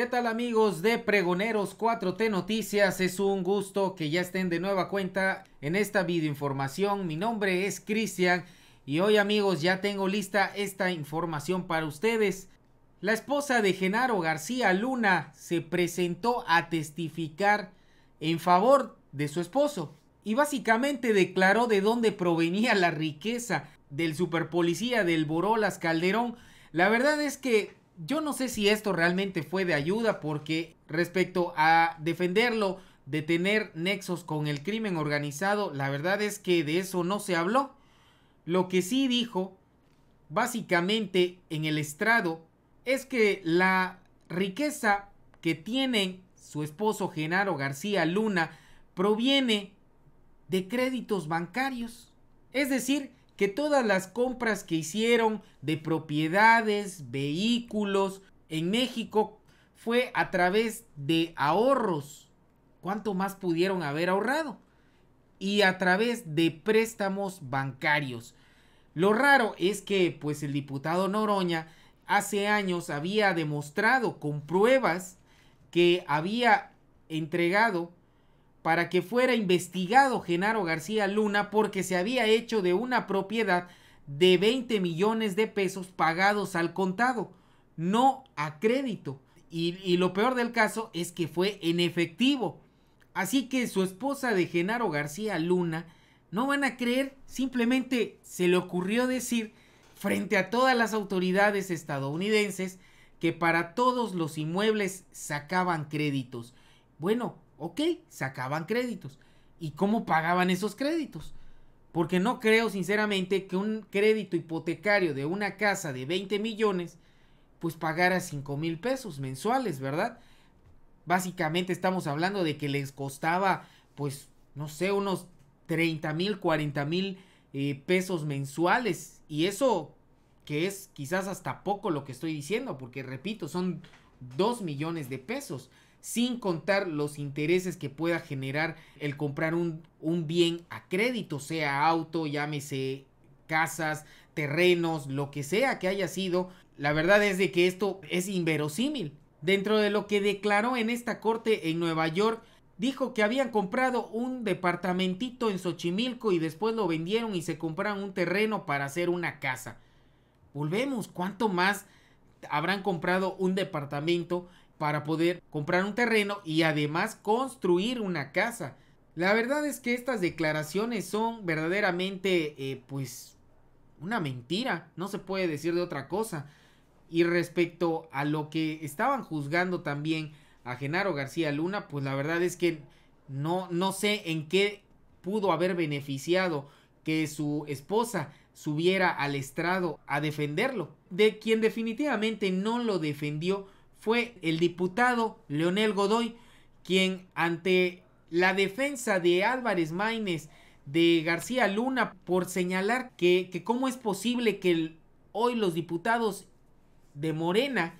¿Qué tal amigos de Pregoneros 4T Noticias? Es un gusto que ya estén de nueva cuenta en esta videoinformación. Mi nombre es Cristian y hoy amigos ya tengo lista esta información para ustedes. La esposa de Genaro García Luna se presentó a testificar en favor de su esposo y básicamente declaró de dónde provenía la riqueza del superpolicía del Borolas Calderón. La verdad es que yo no sé si esto realmente fue de ayuda porque respecto a defenderlo de tener nexos con el crimen organizado, la verdad es que de eso no se habló. Lo que sí dijo, básicamente en el estrado, es que la riqueza que tiene su esposo Genaro García Luna proviene de créditos bancarios. Es decir, que todas las compras que hicieron de propiedades, vehículos en México fue a través de ahorros. ¿Cuánto más pudieron haber ahorrado? Y a través de préstamos bancarios. Lo raro es que pues el diputado Noroña hace años había demostrado con pruebas que había entregado para que fuera investigado Genaro García Luna porque se había hecho de una propiedad de 20 millones de pesos pagados al contado, no a crédito. Y, lo peor del caso es que fue en efectivo. Así que su esposa de Genaro García Luna, no van a creer, simplemente se le ocurrió decir frente a todas las autoridades estadounidenses que para todos los inmuebles sacaban créditos. Bueno, Ok, sacaban créditos. ¿Y cómo pagaban esos créditos? Porque no creo sinceramente que un crédito hipotecario de una casa de 20 millones pues pagara 5 mil pesos mensuales, ¿verdad? Básicamente estamos hablando de que les costaba pues no sé, unos 30 mil, 40 mil eh, pesos mensuales. Y eso que es quizás hasta poco lo que estoy diciendo, porque repito, son 2 millones de pesos sin contar los intereses que pueda generar el comprar un, bien a crédito, sea auto, llámese casas, terrenos, lo que sea que haya sido. La verdad es de que esto es inverosímil. Dentro de lo que declaró en esta corte en Nueva York, dijo que habían comprado un departamentito en Xochimilco y después lo vendieron y se compraron un terreno para hacer una casa. Volvemos, ¿cuánto más habrán comprado un departamento para poder comprar un terreno y además construir una casa. La verdad es que estas declaraciones son verdaderamente, eh, pues, una mentira, no se puede decir de otra cosa. Y respecto a lo que estaban juzgando también a Genaro García Luna, pues la verdad es que no, no sé en qué pudo haber beneficiado que su esposa subiera al estrado a defenderlo, de quien definitivamente no lo defendió fue el diputado Leonel Godoy, quien ante la defensa de Álvarez Maínez de García Luna por señalar que, cómo es posible que hoy los diputados de Morena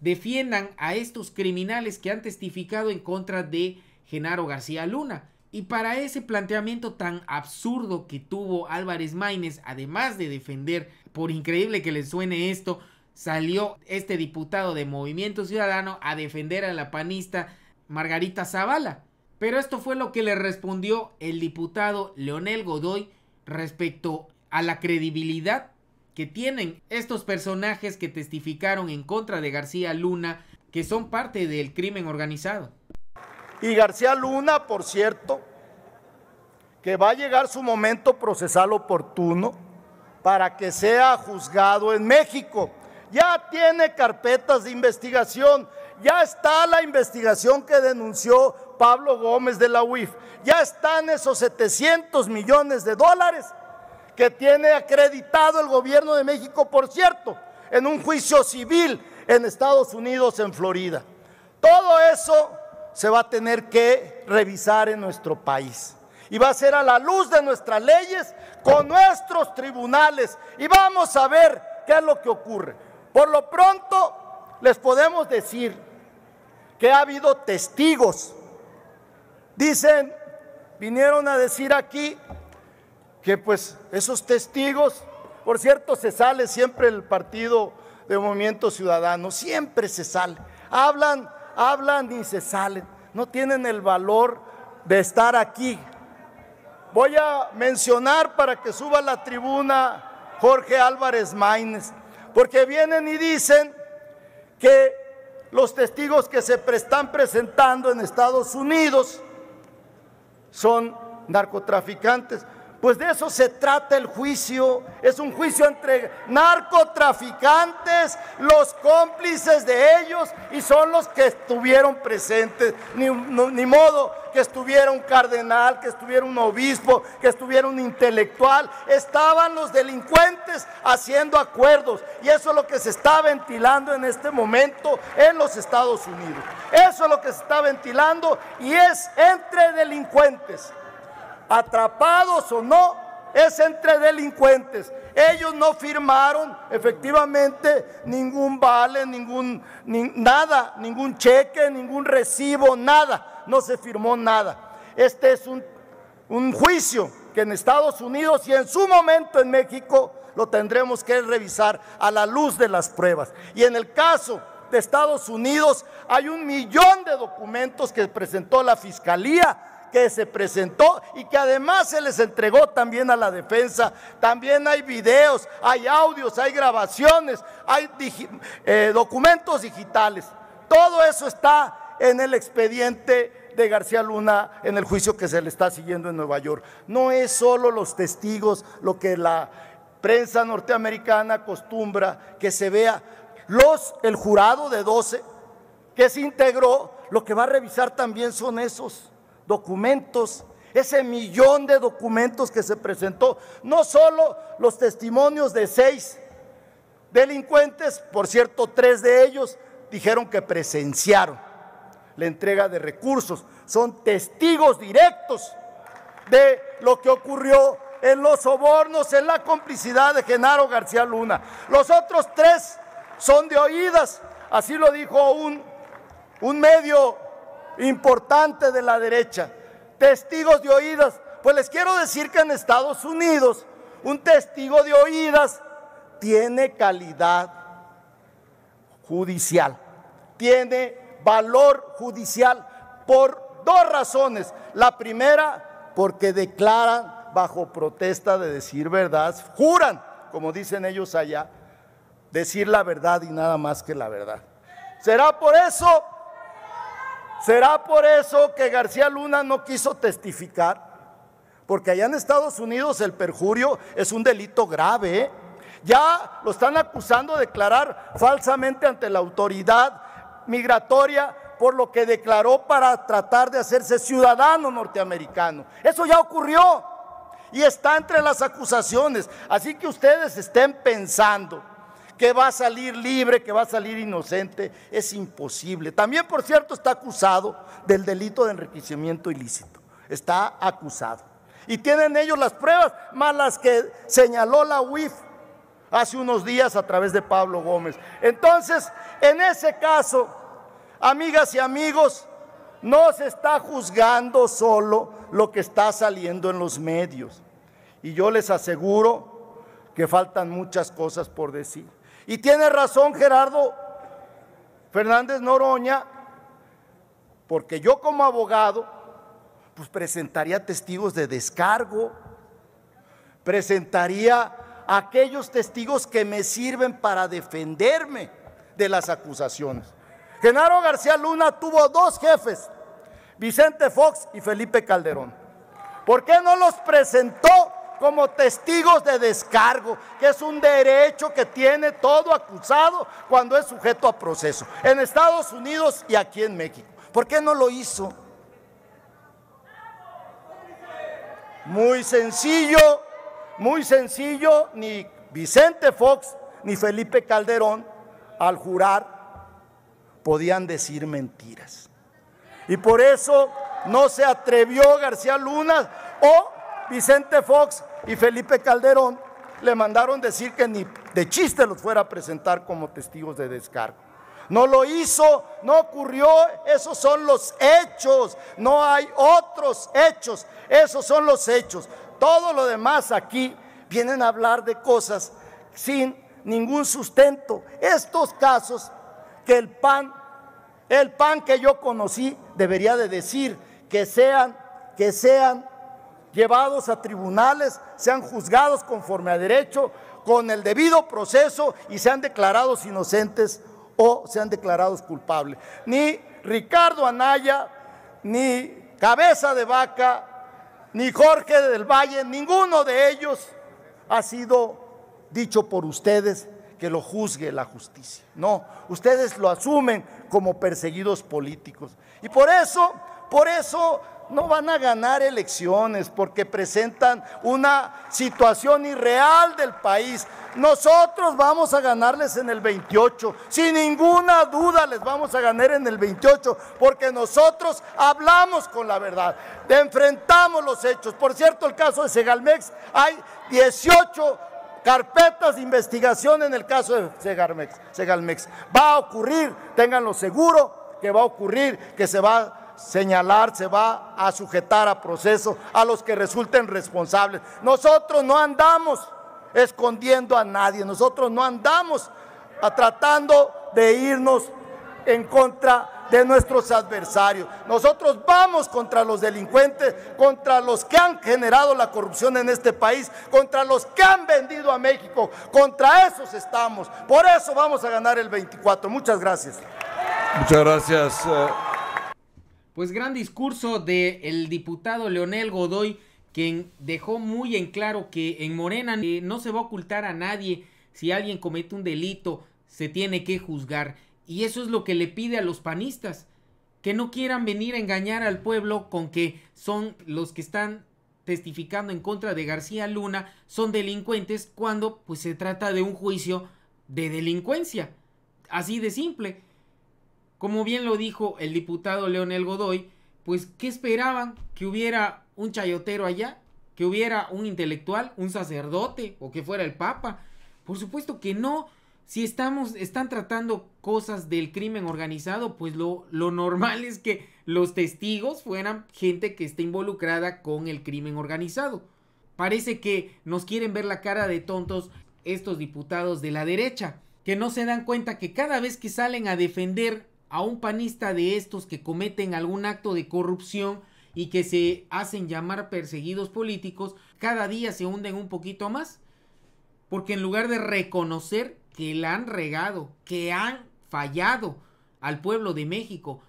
defiendan a estos criminales que han testificado en contra de Genaro García Luna. Y para ese planteamiento tan absurdo que tuvo Álvarez Maínez, además de defender, por increíble que le suene esto, salió este diputado de Movimiento Ciudadano a defender a la panista Margarita Zavala. Pero esto fue lo que le respondió el diputado Leonel Godoy respecto a la credibilidad que tienen estos personajes que testificaron en contra de García Luna, que son parte del crimen organizado. Y García Luna, por cierto, que va a llegar su momento procesal oportuno para que sea juzgado en México ya tiene carpetas de investigación, ya está la investigación que denunció Pablo Gómez de la UIF, ya están esos 700 millones de dólares que tiene acreditado el gobierno de México, por cierto, en un juicio civil en Estados Unidos, en Florida. Todo eso se va a tener que revisar en nuestro país. Y va a ser a la luz de nuestras leyes, con nuestros tribunales. Y vamos a ver qué es lo que ocurre. Por lo pronto, les podemos decir que ha habido testigos. Dicen, vinieron a decir aquí que pues esos testigos, por cierto, se sale siempre el partido de Movimiento Ciudadano, siempre se sale. Hablan, hablan y se salen. No tienen el valor de estar aquí. Voy a mencionar para que suba a la tribuna Jorge Álvarez Mainz, porque vienen y dicen que los testigos que se están presentando en Estados Unidos son narcotraficantes. Pues de eso se trata el juicio. Es un juicio entre narcotraficantes, los cómplices de ellos y son los que estuvieron presentes. Ni, modo que estuviera un cardenal, que estuviera un obispo, que estuviera un intelectual. Estaban los delincuentes haciendo acuerdos. Y eso es lo que se está ventilando en este momento en los Estados Unidos. Eso es lo que se está ventilando y es entre delincuentes atrapados o no, es entre delincuentes. Ellos no firmaron efectivamente ningún vale, ningún nada, ningún cheque, ningún recibo, nada. No se firmó nada. Este es un, un juicio que en Estados Unidos y en su momento en México lo tendremos que revisar a la luz de las pruebas. Y en el caso de Estados Unidos hay un millón de documentos que presentó la Fiscalía que se presentó y que además se les entregó también a la defensa. También hay videos, hay audios, hay grabaciones, hay eh, documentos digitales. Todo eso está en el expediente de García Luna en el juicio que se le está siguiendo en Nueva York. No es solo los testigos lo que la prensa norteamericana acostumbra que se vea. Los, el jurado de 12 que se integró, lo que va a revisar también son esos documentos, ese millón de documentos que se presentó, no solo los testimonios de seis delincuentes, por cierto, tres de ellos dijeron que presenciaron la entrega de recursos, son testigos directos de lo que ocurrió en los sobornos, en la complicidad de Genaro García Luna. Los otros tres son de oídas, así lo dijo un, un medio importante de la derecha, testigos de oídas. Pues les quiero decir que en Estados Unidos un testigo de oídas tiene calidad judicial, tiene valor judicial por dos razones. La primera, porque declaran bajo protesta de decir verdad, juran, como dicen ellos allá, decir la verdad y nada más que la verdad. Será por eso ¿Será por eso que García Luna no quiso testificar? Porque allá en Estados Unidos el perjurio es un delito grave. ¿eh? Ya lo están acusando de declarar falsamente ante la autoridad migratoria por lo que declaró para tratar de hacerse ciudadano norteamericano. Eso ya ocurrió y está entre las acusaciones. Así que ustedes estén pensando que va a salir libre, que va a salir inocente, es imposible. También, por cierto, está acusado del delito de enriquecimiento ilícito. Está acusado. Y tienen ellos las pruebas, más las que señaló la UIF hace unos días a través de Pablo Gómez. Entonces, en ese caso, amigas y amigos, no se está juzgando solo lo que está saliendo en los medios. Y yo les aseguro que faltan muchas cosas por decir. Y tiene razón Gerardo Fernández Noroña, porque yo como abogado, pues presentaría testigos de descargo, presentaría aquellos testigos que me sirven para defenderme de las acusaciones. Genaro García Luna tuvo dos jefes, Vicente Fox y Felipe Calderón. ¿Por qué no los presentó como testigos de descargo, que es un derecho que tiene todo acusado cuando es sujeto a proceso, en Estados Unidos y aquí en México. ¿Por qué no lo hizo? Muy sencillo, muy sencillo, ni Vicente Fox ni Felipe Calderón al jurar podían decir mentiras. Y por eso no se atrevió García Luna o Vicente Fox y Felipe Calderón le mandaron decir que ni de chiste los fuera a presentar como testigos de descargo. No lo hizo, no ocurrió, esos son los hechos, no hay otros hechos, esos son los hechos. Todo lo demás aquí vienen a hablar de cosas sin ningún sustento. Estos casos que el PAN, el PAN que yo conocí, debería de decir que sean, que sean llevados a tribunales, sean juzgados conforme a derecho, con el debido proceso y sean declarados inocentes o sean declarados culpables. Ni Ricardo Anaya, ni Cabeza de Vaca, ni Jorge del Valle, ninguno de ellos ha sido dicho por ustedes que lo juzgue la justicia. No, ustedes lo asumen como perseguidos políticos. Y por eso, por eso no van a ganar elecciones porque presentan una situación irreal del país. Nosotros vamos a ganarles en el 28, sin ninguna duda les vamos a ganar en el 28, porque nosotros hablamos con la verdad, enfrentamos los hechos. Por cierto, el caso de Segalmex, hay 18 carpetas de investigación en el caso de Segalmex. Segalmex. Va a ocurrir, tenganlo seguro, que va a ocurrir, que se va señalar, se va a sujetar a proceso a los que resulten responsables. Nosotros no andamos escondiendo a nadie, nosotros no andamos tratando de irnos en contra de nuestros adversarios. Nosotros vamos contra los delincuentes, contra los que han generado la corrupción en este país, contra los que han vendido a México, contra esos estamos. Por eso vamos a ganar el 24. Muchas gracias. Muchas gracias. Eh, pues gran discurso del el diputado Leonel Godoy, quien dejó muy en claro que en Morena eh, no se va a ocultar a nadie. Si alguien comete un delito, se tiene que juzgar. Y eso es lo que le pide a los panistas, que no quieran venir a engañar al pueblo con que son los que están testificando en contra de García Luna, son delincuentes cuando pues se trata de un juicio de delincuencia. Así de simple. Como bien lo dijo el diputado Leonel Godoy, pues ¿qué esperaban? ¿Que hubiera un chayotero allá? ¿Que hubiera un intelectual, un sacerdote o que fuera el Papa? Por supuesto que no. Si estamos, están tratando cosas del crimen organizado, pues lo, lo normal es que los testigos fueran gente que esté involucrada con el crimen organizado. Parece que nos quieren ver la cara de tontos estos diputados de la derecha, que no se dan cuenta que cada vez que salen a defender a un panista de estos que cometen algún acto de corrupción y que se hacen llamar perseguidos políticos, cada día se hunden un poquito más. Porque en lugar de reconocer que la han regado, que han fallado al pueblo de México,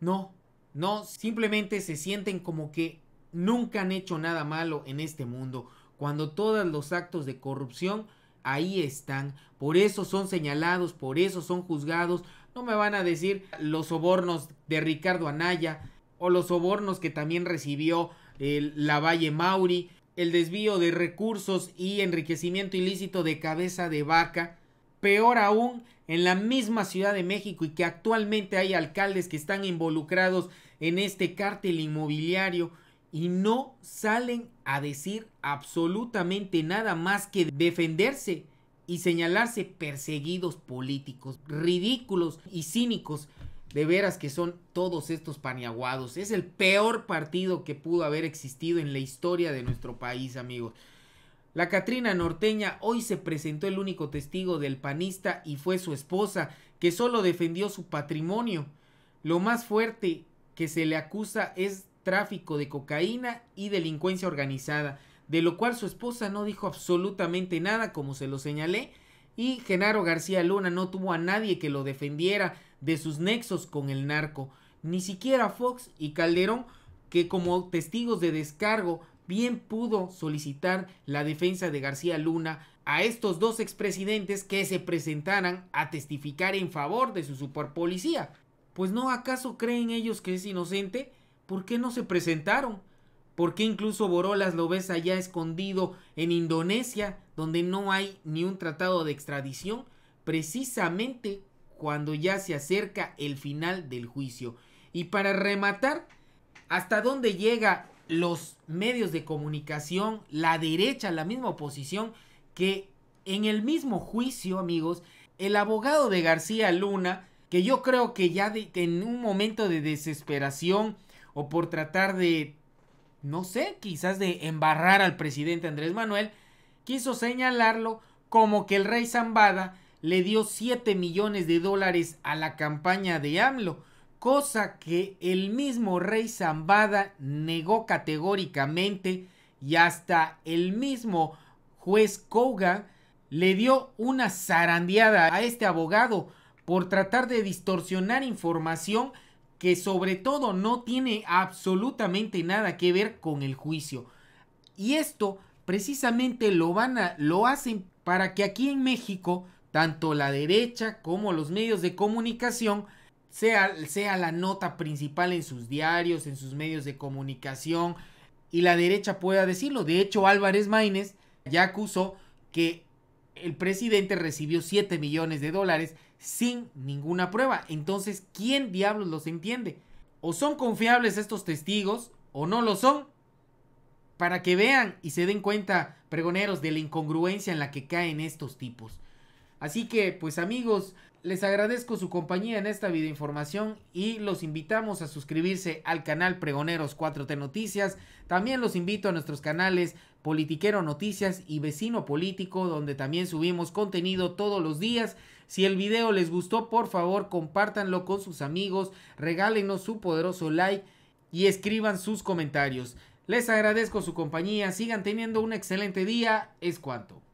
no, no, simplemente se sienten como que nunca han hecho nada malo en este mundo, cuando todos los actos de corrupción ahí están, por eso son señalados, por eso son juzgados, no me van a decir los sobornos de Ricardo Anaya o los sobornos que también recibió la Valle Mauri, el desvío de recursos y enriquecimiento ilícito de cabeza de vaca. Peor aún, en la misma Ciudad de México y que actualmente hay alcaldes que están involucrados en este cártel inmobiliario y no salen a decir absolutamente nada más que defenderse y señalarse perseguidos políticos, ridículos y cínicos. De veras que son todos estos paniaguados. Es el peor partido que pudo haber existido en la historia de nuestro país, amigos. La Catrina norteña hoy se presentó el único testigo del panista y fue su esposa, que solo defendió su patrimonio. Lo más fuerte que se le acusa es tráfico de cocaína y delincuencia organizada de lo cual su esposa no dijo absolutamente nada, como se lo señalé, y Genaro García Luna no tuvo a nadie que lo defendiera de sus nexos con el narco, ni siquiera Fox y Calderón, que como testigos de descargo bien pudo solicitar la defensa de García Luna a estos dos expresidentes que se presentaran a testificar en favor de su superpolicía. Pues no, ¿acaso creen ellos que es inocente? ¿Por qué no se presentaron? ¿Por qué incluso Borolas lo ves allá escondido en Indonesia, donde no hay ni un tratado de extradición? Precisamente cuando ya se acerca el final del juicio. Y para rematar, ¿hasta dónde llega los medios de comunicación, la derecha, la misma oposición, que en el mismo juicio, amigos, el abogado de García Luna, que yo creo que ya en un momento de desesperación o por tratar de no sé, quizás de embarrar al presidente Andrés Manuel, quiso señalarlo como que el rey Zambada le dio 7 millones de dólares a la campaña de AMLO, cosa que el mismo rey Zambada negó categóricamente y hasta el mismo juez Koga le dio una zarandeada a este abogado por tratar de distorsionar información que sobre todo no tiene absolutamente nada que ver con el juicio. Y esto precisamente lo van a, lo hacen para que aquí en México, tanto la derecha como los medios de comunicación, sea, sea la nota principal en sus diarios, en sus medios de comunicación, y la derecha pueda decirlo. De hecho, Álvarez Maínez ya acusó que el presidente recibió 7 millones de dólares sin ninguna prueba. Entonces, ¿quién diablos los entiende? O son confiables estos testigos o no lo son. Para que vean y se den cuenta, pregoneros, de la incongruencia en la que caen estos tipos. Así que, pues amigos, les agradezco su compañía en esta videoinformación y los invitamos a suscribirse al canal Pregoneros 4T Noticias. También los invito a nuestros canales Politiquero Noticias y Vecino Político, donde también subimos contenido todos los días. Si el video les gustó, por favor, compártanlo con sus amigos, regálenos su poderoso like y escriban sus comentarios. Les agradezco su compañía, sigan teniendo un excelente día, es cuanto.